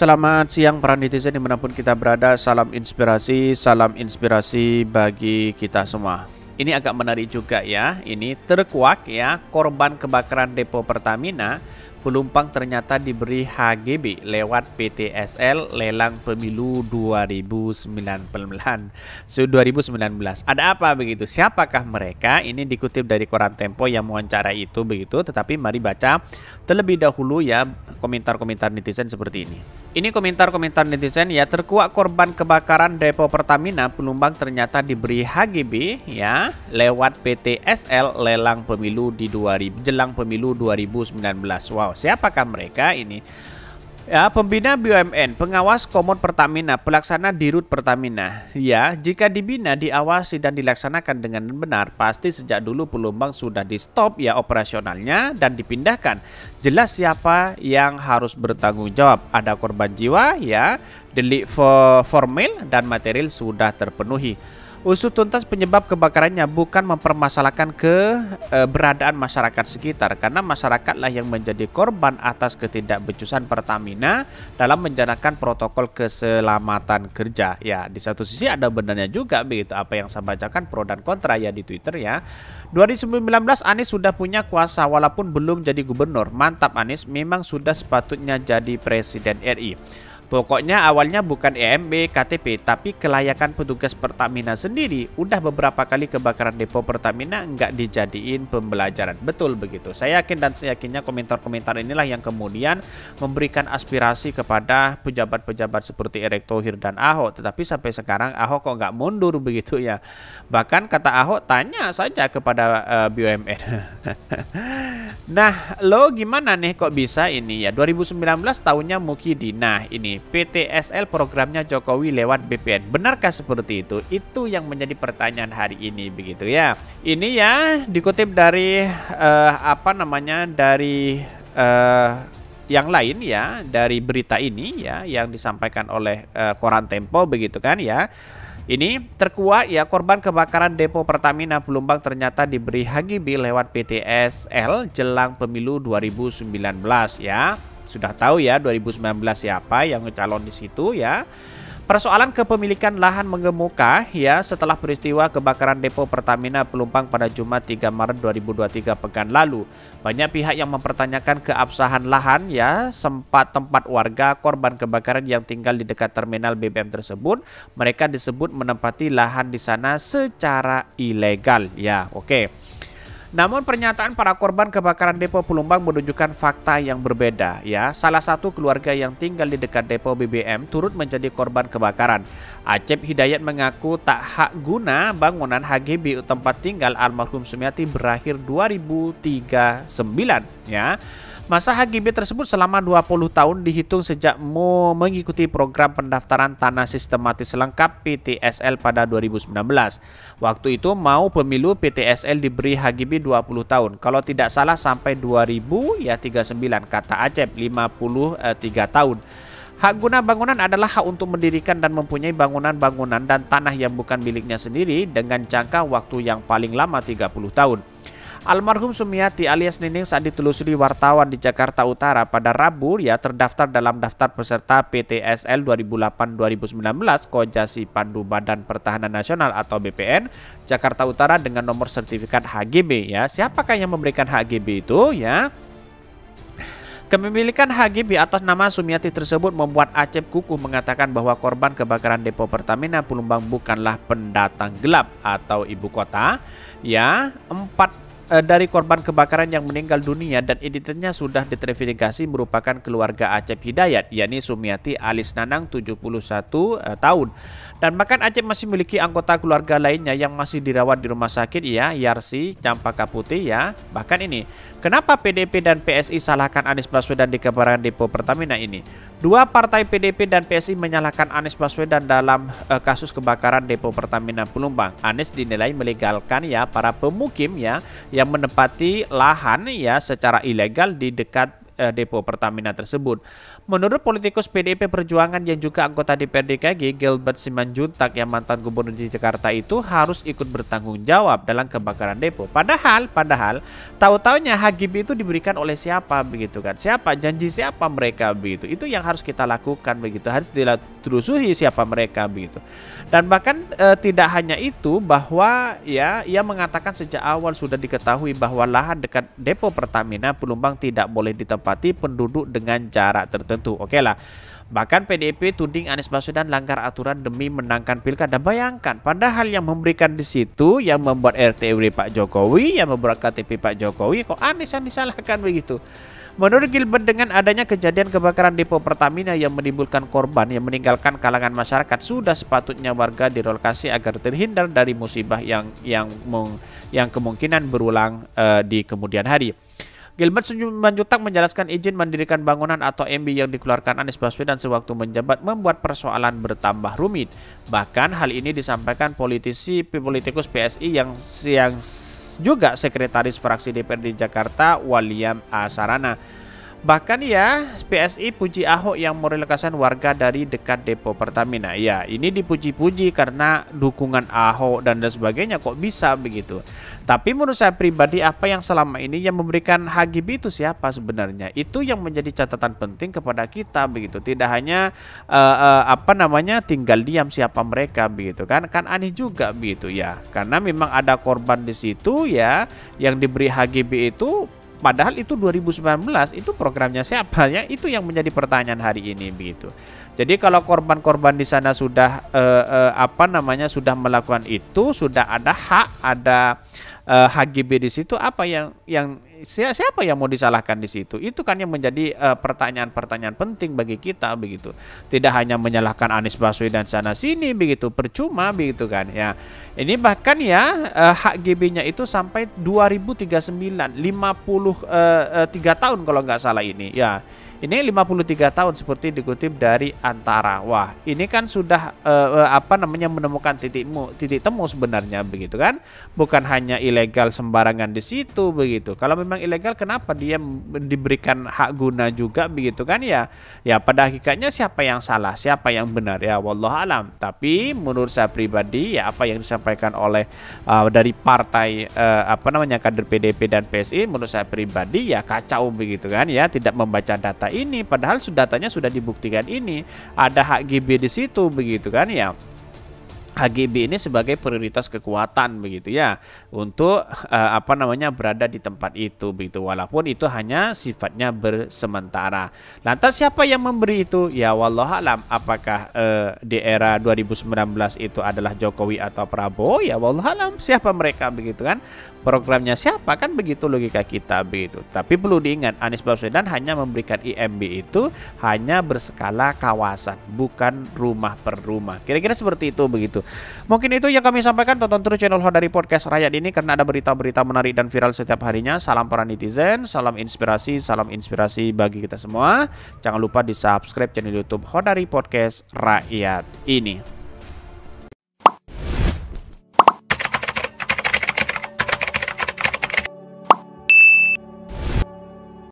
Selamat siang para netizen dimanapun kita berada Salam inspirasi, salam inspirasi bagi kita semua Ini agak menarik juga ya Ini terkuak ya Korban kebakaran depo Pertamina Pelumpang ternyata diberi HGB lewat PTSL Lelang Pemilu 2019 so, 2019 Ada apa begitu? Siapakah mereka? Ini dikutip dari koran Tempo yang mewawancara itu begitu Tetapi mari baca terlebih dahulu ya komentar-komentar netizen seperti ini ini komentar-komentar netizen ya terkuak korban kebakaran depo Pertamina Pelumbang ternyata diberi HGB ya lewat PT SL lelang pemilu di 2000 jelang pemilu 2019. Wow, siapakah mereka ini? Ya, pembina BUMN, pengawas Komod Pertamina, pelaksana Dirut Pertamina. Ya, jika dibina, diawasi dan dilaksanakan dengan benar, pasti sejak dulu Pelumbang sudah di stop ya operasionalnya dan dipindahkan. Jelas siapa yang harus bertanggung jawab. Ada korban jiwa ya, delik formil dan material sudah terpenuhi. Usut tuntas penyebab kebakarannya bukan mempermasalahkan keberadaan masyarakat sekitar karena masyarakatlah yang menjadi korban atas ketidakbecusan Pertamina dalam menjalankan protokol keselamatan kerja. Ya, di satu sisi ada benarnya juga begitu apa yang saya bacakan pro dan kontra ya di Twitter ya. 2019 Anies sudah punya kuasa walaupun belum jadi gubernur. Mantap Anies, memang sudah sepatutnya jadi presiden RI. Pokoknya awalnya bukan EMB KTP tapi kelayakan petugas Pertamina sendiri udah beberapa kali kebakaran depo Pertamina nggak dijadiin pembelajaran. Betul begitu. Saya yakin dan saya yakinnya komentar-komentar inilah yang kemudian memberikan aspirasi kepada pejabat-pejabat seperti Erick Thohir dan Ahok. Tetapi sampai sekarang Ahok kok nggak mundur begitu ya. Bahkan kata Ahok tanya saja kepada uh, eh, BUMN. nah lo gimana nih kok bisa ini ya 2019 tahunnya Mukidi. Nah ini PTSL programnya Jokowi lewat BPN. Benarkah seperti itu? Itu yang menjadi pertanyaan hari ini begitu ya. Ini ya dikutip dari uh, apa namanya dari uh, yang lain ya dari berita ini ya yang disampaikan oleh uh, koran Tempo begitu kan ya. Ini terkuat ya korban kebakaran depo Pertamina Pelumbang ternyata diberi HGB lewat PTSL jelang pemilu 2019 ya. Sudah tahu ya 2019 siapa yang calon di situ ya. Persoalan kepemilikan lahan mengemuka ya setelah peristiwa kebakaran depo Pertamina Pelumpang pada Jumat 3 Maret 2023 pekan lalu. Banyak pihak yang mempertanyakan keabsahan lahan ya sempat tempat warga korban kebakaran yang tinggal di dekat terminal BBM tersebut. Mereka disebut menempati lahan di sana secara ilegal ya. Oke. Okay. Namun pernyataan para korban kebakaran depo Pulumbang menunjukkan fakta yang berbeda ya. Salah satu keluarga yang tinggal di dekat depo BBM turut menjadi korban kebakaran. Acep Hidayat mengaku tak hak guna bangunan HGB tempat tinggal almarhum Sumiati berakhir 2039 ya. Masa HGB tersebut selama 20 tahun dihitung sejak mau mengikuti program pendaftaran tanah sistematis lengkap PTSL pada 2019. Waktu itu mau pemilu PTSL diberi HGB 20 tahun. Kalau tidak salah sampai 2000 ya 39 kata Acep 53 tahun. Hak guna bangunan adalah hak untuk mendirikan dan mempunyai bangunan-bangunan dan tanah yang bukan miliknya sendiri dengan jangka waktu yang paling lama 30 tahun. Almarhum Sumiati alias Nining saat ditelusuri wartawan di Jakarta Utara pada Rabu, ya terdaftar dalam daftar peserta PTSL 2008-2019 Kojasi Pandu Badan Pertahanan Nasional atau BPN Jakarta Utara dengan nomor sertifikat HGB ya. Siapakah yang memberikan HGB itu ya? Kepemilikan HGB atas nama Sumiati tersebut membuat Acep Kukuh mengatakan bahwa korban kebakaran depo Pertamina Pulumbang bukanlah pendatang gelap atau ibu kota. Ya, empat Eh, dari korban kebakaran yang meninggal dunia dan identitasnya sudah diterifikasi merupakan keluarga Acep Hidayat, yakni Sumiati Alis Nanang 71 eh, tahun. Dan bahkan Acep masih memiliki anggota keluarga lainnya yang masih dirawat di rumah sakit ya, Yarsi Campaka Putih ya. Bahkan ini, kenapa PDP dan PSI salahkan Anies Baswedan di kebakaran depo Pertamina ini? Dua partai PDP dan PSI menyalahkan Anies Baswedan dalam eh, kasus kebakaran depo Pertamina Pelumpang. Anies dinilai melegalkan ya para pemukim ya, ya yang menempati lahan ya secara ilegal di dekat eh, depo Pertamina tersebut. Menurut politikus PDIP Perjuangan yang juga anggota DPRD DKI Gilbert Simanjuntak yang mantan gubernur di Jakarta itu harus ikut bertanggung jawab dalam kebakaran depo. Padahal, padahal tahu-taunya HGB itu diberikan oleh siapa begitu kan? Siapa janji siapa mereka begitu? Itu yang harus kita lakukan begitu. Harus ditelusuri siapa mereka begitu. Dan bahkan e, tidak hanya itu bahwa ya ia mengatakan sejak awal sudah diketahui bahwa lahan dekat depo Pertamina Pelumbang tidak boleh ditempat penduduk dengan jarak tertentu. Oke okay lah. Bahkan PDIP tuding Anies Baswedan langgar aturan demi menangkan pilkada. Bayangkan, padahal yang memberikan di situ, yang membuat RTW Pak Jokowi, yang membuat KTP Pak Jokowi, kok Anies yang disalahkan begitu. Menurut Gilbert, dengan adanya kejadian kebakaran depo Pertamina yang menimbulkan korban yang meninggalkan kalangan masyarakat, sudah sepatutnya warga direlokasi agar terhindar dari musibah yang yang yang kemungkinan berulang uh, di kemudian hari. Gilbert Manjutak menjelaskan izin mendirikan bangunan atau MB yang dikeluarkan Anies Baswedan sewaktu menjabat membuat persoalan bertambah rumit. Bahkan hal ini disampaikan politisi politikus PSI yang siang juga sekretaris fraksi DPRD Jakarta Waliam Asarana. Bahkan ya, PSI puji Ahok yang merelokasikan warga dari dekat depo Pertamina. Ya, ini dipuji-puji karena dukungan Ahok dan dan sebagainya kok bisa begitu. Tapi menurut saya pribadi apa yang selama ini yang memberikan HGB itu siapa sebenarnya? Itu yang menjadi catatan penting kepada kita begitu. Tidak hanya uh, uh, apa namanya tinggal diam siapa mereka begitu kan? Kan aneh juga begitu ya. Karena memang ada korban di situ ya yang diberi HGB itu Padahal itu 2019 itu programnya siapa ya? Itu yang menjadi pertanyaan hari ini begitu. Jadi kalau korban-korban di sana sudah eh, eh, apa namanya sudah melakukan itu, sudah ada hak, ada uh, eh, HGB di situ apa yang yang siapa yang mau disalahkan di situ? Itu kan yang menjadi eh, pertanyaan-pertanyaan uh, penting bagi kita begitu. Tidak hanya menyalahkan Anies Baswedan sana sini begitu, percuma begitu kan ya. Ini bahkan ya uh, eh, HGB-nya itu sampai 2039, 53 uh, uh, tiga tahun kalau nggak salah ini ya ini 53 tahun seperti dikutip dari Antara. Wah, ini kan sudah uh, apa namanya menemukan titik mu, titik temu sebenarnya begitu kan? Bukan hanya ilegal sembarangan di situ begitu. Kalau memang ilegal kenapa dia diberikan hak guna juga begitu kan ya? Ya pada hakikatnya siapa yang salah, siapa yang benar ya wallah alam. Tapi menurut saya pribadi ya apa yang disampaikan oleh uh, dari partai uh, apa namanya kader PDP dan PSI menurut saya pribadi ya kacau begitu kan ya, tidak membaca data ini padahal datanya sudah dibuktikan ini ada hak GB di situ begitu kan ya HGB ini sebagai prioritas kekuatan begitu ya untuk uh, apa namanya berada di tempat itu begitu walaupun itu hanya sifatnya bersementara. Lantas siapa yang memberi itu? Ya wallahualam. alam apakah uh, di era 2019 itu adalah Jokowi atau Prabowo? Ya wallahualam alam siapa mereka begitu kan? Programnya siapa kan begitu logika kita begitu. Tapi perlu diingat Anies Baswedan hanya memberikan IMB itu hanya berskala kawasan bukan rumah per rumah. Kira-kira seperti itu begitu gitu. Mungkin itu yang kami sampaikan. Tonton terus channel dari Podcast Rakyat ini karena ada berita-berita menarik dan viral setiap harinya. Salam para netizen, salam inspirasi, salam inspirasi bagi kita semua. Jangan lupa di subscribe channel YouTube dari Podcast Rakyat ini.